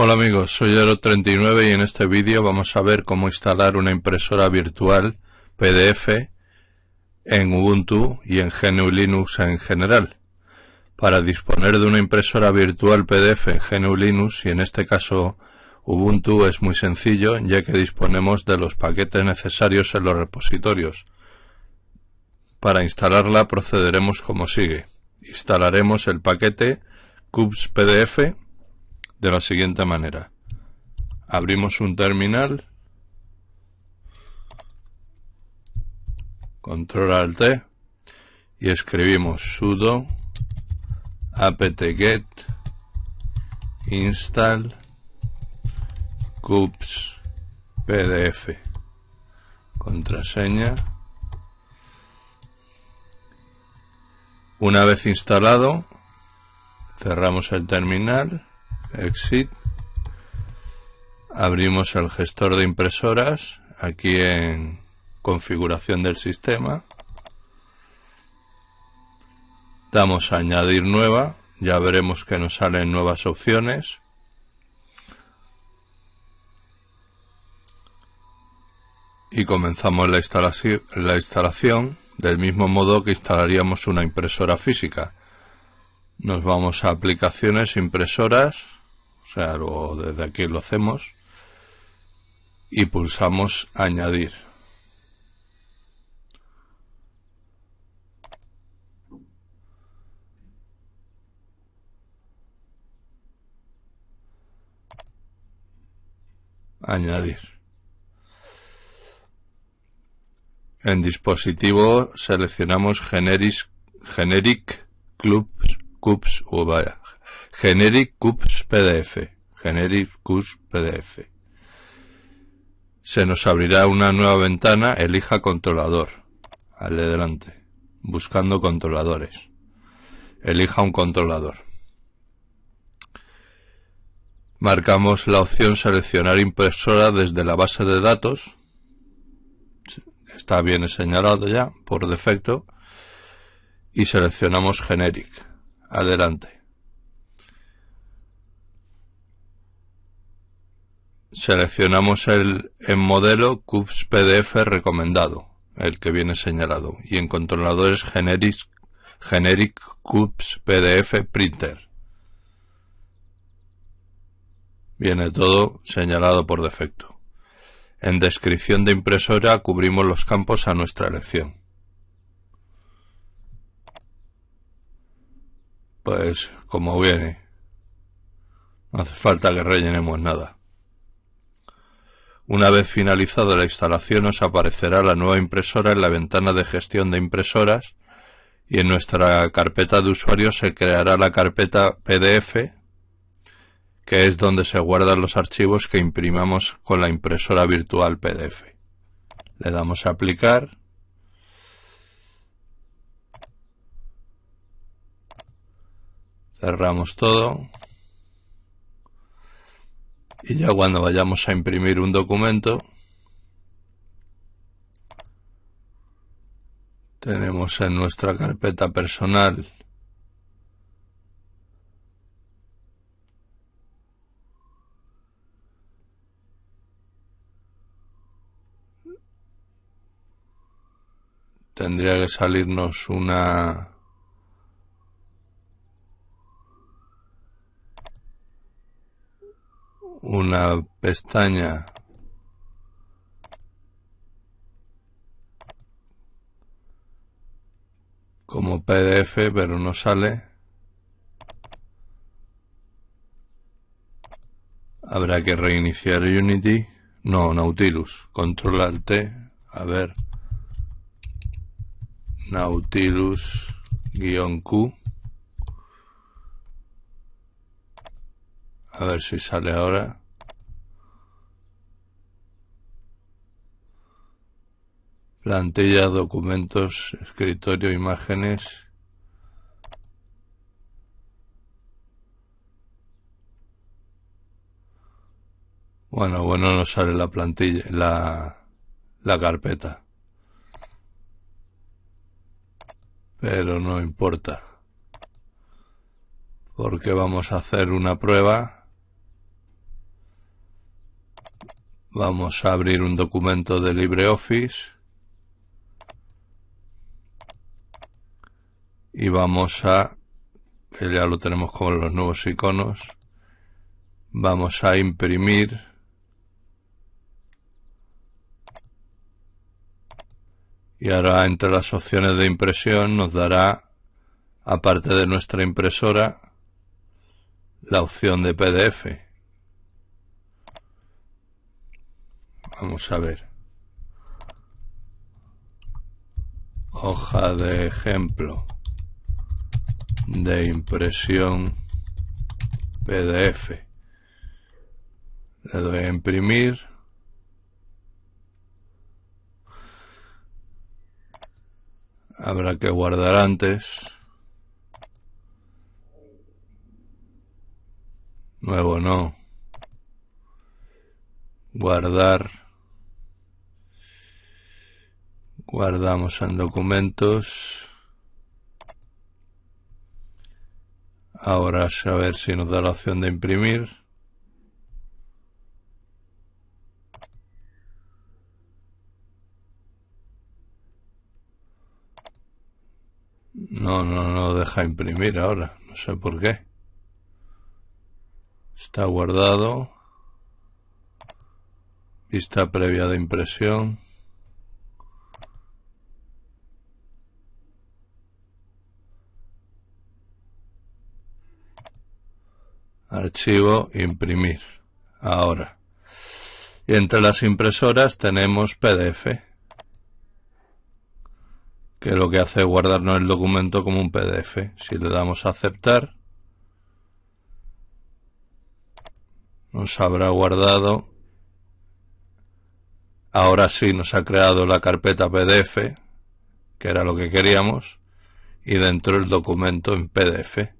Hola amigos, soy Ero39 y en este vídeo vamos a ver cómo instalar una impresora virtual PDF en Ubuntu y en GNU Linux en general. Para disponer de una impresora virtual PDF en GNU Linux y en este caso Ubuntu es muy sencillo ya que disponemos de los paquetes necesarios en los repositorios. Para instalarla procederemos como sigue. Instalaremos el paquete cups PDF de la siguiente manera. Abrimos un terminal. Control Alt e. y escribimos sudo apt-get install cups pdf contraseña una vez instalado cerramos el terminal Exit. Abrimos el gestor de impresoras aquí en configuración del sistema. Damos a añadir nueva. Ya veremos que nos salen nuevas opciones. Y comenzamos la, la instalación del mismo modo que instalaríamos una impresora física. Nos vamos a aplicaciones, impresoras, o sea, desde aquí lo hacemos y pulsamos añadir. Añadir. En dispositivo seleccionamos Generic, generic Clubs, Cups o vaya. Generic CUPS PDF. Generic CUPS PDF. Se nos abrirá una nueva ventana, elija controlador. Al delante. Buscando controladores. Elija un controlador. Marcamos la opción seleccionar impresora desde la base de datos. Está bien señalado ya, por defecto. Y seleccionamos Generic. Adelante. seleccionamos el en modelo CUBS PDF recomendado, el que viene señalado, y en controladores generic, generic CUBS PDF Printer. Viene todo señalado por defecto. En descripción de impresora cubrimos los campos a nuestra elección. Pues como viene. No hace falta que rellenemos nada. Una vez finalizada la instalación nos aparecerá la nueva impresora en la ventana de gestión de impresoras y en nuestra carpeta de usuario se creará la carpeta PDF que es donde se guardan los archivos que imprimamos con la impresora virtual PDF. Le damos a aplicar. Cerramos todo y ya cuando vayamos a imprimir un documento tenemos en nuestra carpeta personal tendría que salirnos una una pestaña como PDF, pero no sale. Habrá que reiniciar Unity. No, Nautilus. Control alt A ver. Nautilus guión Q. A ver si sale ahora. Plantilla, documentos, escritorio, imágenes. Bueno, bueno, no sale la plantilla, la, la carpeta. Pero no importa. Porque vamos a hacer una prueba Vamos a abrir un documento de LibreOffice y vamos a, ya lo tenemos con los nuevos iconos, vamos a imprimir y ahora entre las opciones de impresión nos dará, aparte de nuestra impresora, la opción de PDF. Vamos a ver. Hoja de ejemplo de impresión PDF. Le doy a imprimir. Habrá que guardar antes. Nuevo no. Guardar guardamos en documentos ahora a ver si nos da la opción de imprimir no, no, no deja imprimir ahora no sé por qué está guardado vista previa de impresión Archivo, imprimir. Ahora. Y entre las impresoras tenemos PDF, que lo que hace es guardarnos el documento como un PDF. Si le damos a aceptar, nos habrá guardado. Ahora sí nos ha creado la carpeta PDF, que era lo que queríamos, y dentro el documento en PDF.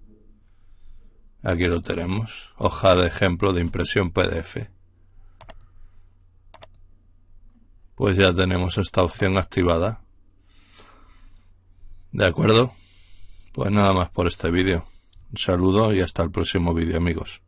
Aquí lo tenemos. Hoja de ejemplo de impresión PDF. Pues ya tenemos esta opción activada. ¿De acuerdo? Pues nada más por este vídeo. Un saludo y hasta el próximo vídeo amigos.